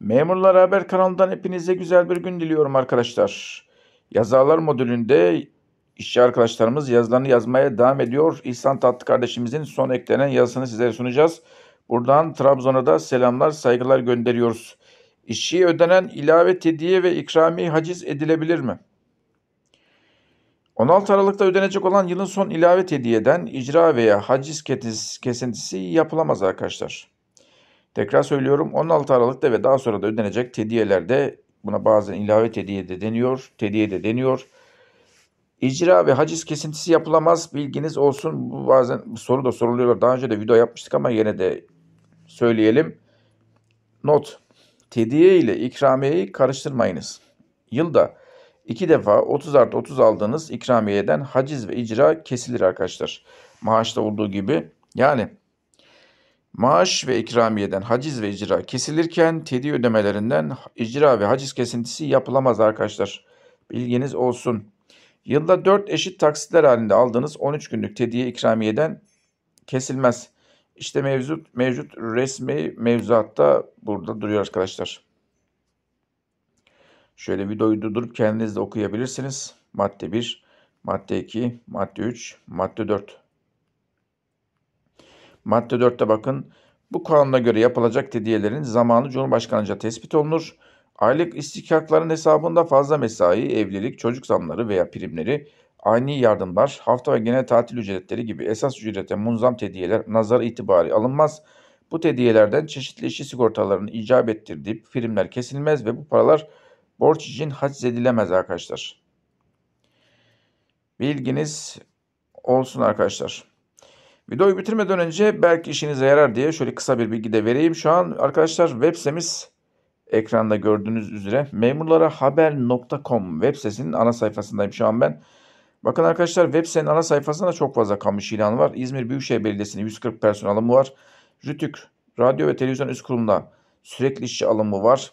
Memurlar Haber kanalından hepinize güzel bir gün diliyorum arkadaşlar. Yazarlar modülünde işçi arkadaşlarımız yazılarını yazmaya devam ediyor. İhsan Tatlı kardeşimizin son eklenen yazısını sizlere sunacağız. Buradan Trabzon'a da selamlar, saygılar gönderiyoruz. İşçi ödenen ilave tediye ve ikrami haciz edilebilir mi? 16 Aralık'ta ödenecek olan yılın son ilave tediyeden icra veya haciz kesintisi yapılamaz arkadaşlar. Tekrar söylüyorum 16 Aralık'ta ve daha sonra da ödenecek tediyelerde buna bazen ilave tediye de deniyor, tediye de deniyor. İcra ve haciz kesintisi yapılamaz bilginiz olsun. Bu bazen soru da soruluyorlar. Daha önce de video yapmıştık ama yine de söyleyelim. Not. Tediye ile ikramiyeyi karıştırmayınız. Yılda iki defa 30 artı 30 aldığınız ikramiyeden haciz ve icra kesilir arkadaşlar. Maaşta olduğu gibi. Yani Maaş ve ikramiyeden haciz ve icra kesilirken tedi ödemelerinden icra ve haciz kesintisi yapılamaz arkadaşlar. Bilginiz olsun. Yılda 4 eşit taksitler halinde aldığınız 13 günlük tediye ikramiyeden kesilmez. İşte mevcut, mevcut resmi mevzuatta burada duruyor arkadaşlar. Şöyle videoyu durdurup kendiniz de okuyabilirsiniz. Madde 1, madde 2, madde 3, madde 4. Madde 4'te bakın. Bu kanuna göre yapılacak tediyelerin zamanı Cumhurbaşkanıca tespit olunur. Aylık istihkakların hesabında fazla mesai, evlilik, çocuk zamları veya primleri, ani yardımlar, hafta ve genel tatil ücretleri gibi esas ücrete munzam tediyeler nazar itibari alınmaz. Bu tediyelerden çeşitli işçi sigortalarını icap ettirdiği primler kesilmez ve bu paralar borç için haciz edilemez arkadaşlar. Bilginiz olsun arkadaşlar. Videoyu bitirmeden önce belki işinize yarar diye şöyle kısa bir bilgi de vereyim. Şu an arkadaşlar web sitemiz ekranda gördüğünüz üzere memurlara haber.com web sitesinin ana sayfasındayım şu an ben. Bakın arkadaşlar web sitenin ana sayfasında çok fazla kamuş ilanı var. İzmir Büyükşehir Belediyesi'nin 140 personel alımı var. RTÜK Radyo ve Televizyon Üst Kurulu'nda sürekli işçi alımı var.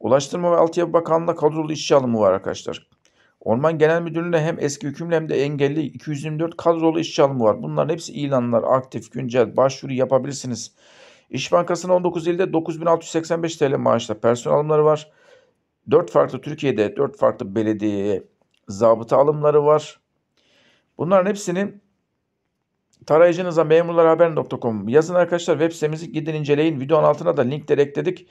Ulaştırma ve Altyapı Bakanlığı'nda kadrolu işçi alımı var arkadaşlar. Orman Genel Müdürlüğü'nde hem eski hükümlü hem de engelli 224 kadrolu iş alımı var. Bunların hepsi ilanlar, aktif, güncel, başvuru yapabilirsiniz. İş Bankası'nın 19 ilde 9685 TL maaşla personel alımları var. 4 farklı Türkiye'de 4 farklı belediyeye zabıta alımları var. Bunların hepsini tarayıcınıza memurlarhaber.com yazın arkadaşlar web sitemizi gidin inceleyin. Videonun altına da linkleri ekledik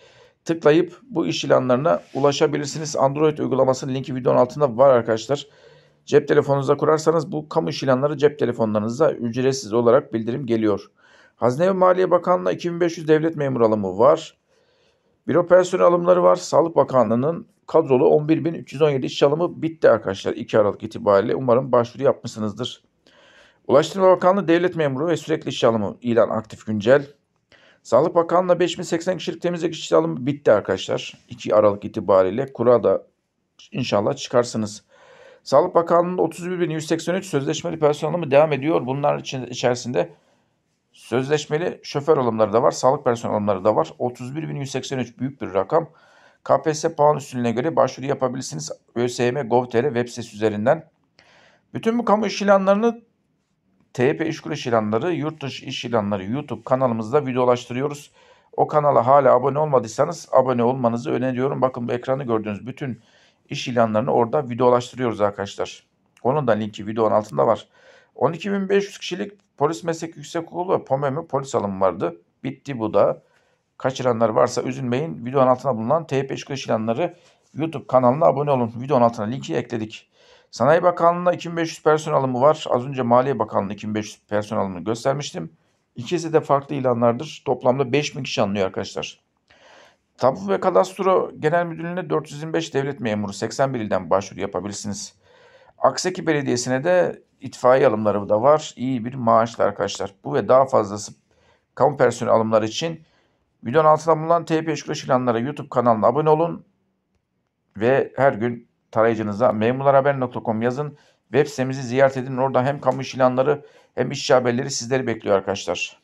tıklayıp bu iş ilanlarına ulaşabilirsiniz. Android uygulamasının linki videonun altında var arkadaşlar. Cep telefonunuza kurarsanız bu kamu iş ilanları cep telefonlarınıza ücretsiz olarak bildirim geliyor. Hazine ve Maliye Bakanlığı 2500 devlet memur alımı var. Büro personel alımları var. Sağlık Bakanlığı'nın kadrolu 11.317 iş alımı bitti arkadaşlar 2 Aralık itibariyle. Umarım başvuru yapmışsınızdır. Ulaştırma Bakanlığı devlet memuru ve sürekli iş alımı ilan aktif güncel. Sağlık Bakanlığı'na 5080 kişilik temizlik işçi alımı bitti arkadaşlar. 2 Aralık itibariyle kura da inşallah çıkarsınız. Sağlık Bakanlığı'nın 31.183 sözleşmeli personel alımı devam ediyor. Bunlar için, içerisinde sözleşmeli şoför alımları da var, sağlık personel alımları da var. 31.183 büyük bir rakam. KPSS puan üstünlüğüne göre başvuru yapabilirsiniz. ÖSYM Gov.tr web sitesi üzerinden. Bütün bu kamu iş ilanlarını T.P. iş kuruluş ilanları, yurt dışı iş ilanları YouTube kanalımızda videolaştırıyoruz. O kanala hala abone olmadıysanız abone olmanızı öneriyorum. Bakın bu ekranı gördüğünüz bütün iş ilanlarını orada videolaştırıyoruz arkadaşlar. Onun da linki videonun altında var. 12.500 kişilik polis meslek yüksekokulu ve POMEM'i polis alımı vardı. Bitti bu da. Kaçıranlar varsa üzülmeyin. Videonun altına bulunan T.P. iş kuruluş ilanları YouTube kanalına abone olun. Videonun altına linki ekledik. Sanayi Bakanlığı'nda 2500 personel alımı var. Az önce Maliye Bakanlığı'nda 2500 personel alımını göstermiştim. İkisi de farklı ilanlardır. Toplamda 5000 kişi anlıyor arkadaşlar. Tapu ve Kadastro Genel Müdürlüğü'ne 425 devlet memuru 81 ilden başvuru yapabilirsiniz. Akseki Belediyesi'ne de itfaiye alımları da var. İyi bir maaşlar arkadaşlar. Bu ve daha fazlası kamu personel alımları için videonun altına bulunan TP Eşkulaş ilanlara YouTube kanalına abone olun ve her gün tarayıcınıza memurlarhaber.com yazın. Web sitemizi ziyaret edin. Orada hem kamu iş ilanları hem iş haberleri sizleri bekliyor arkadaşlar.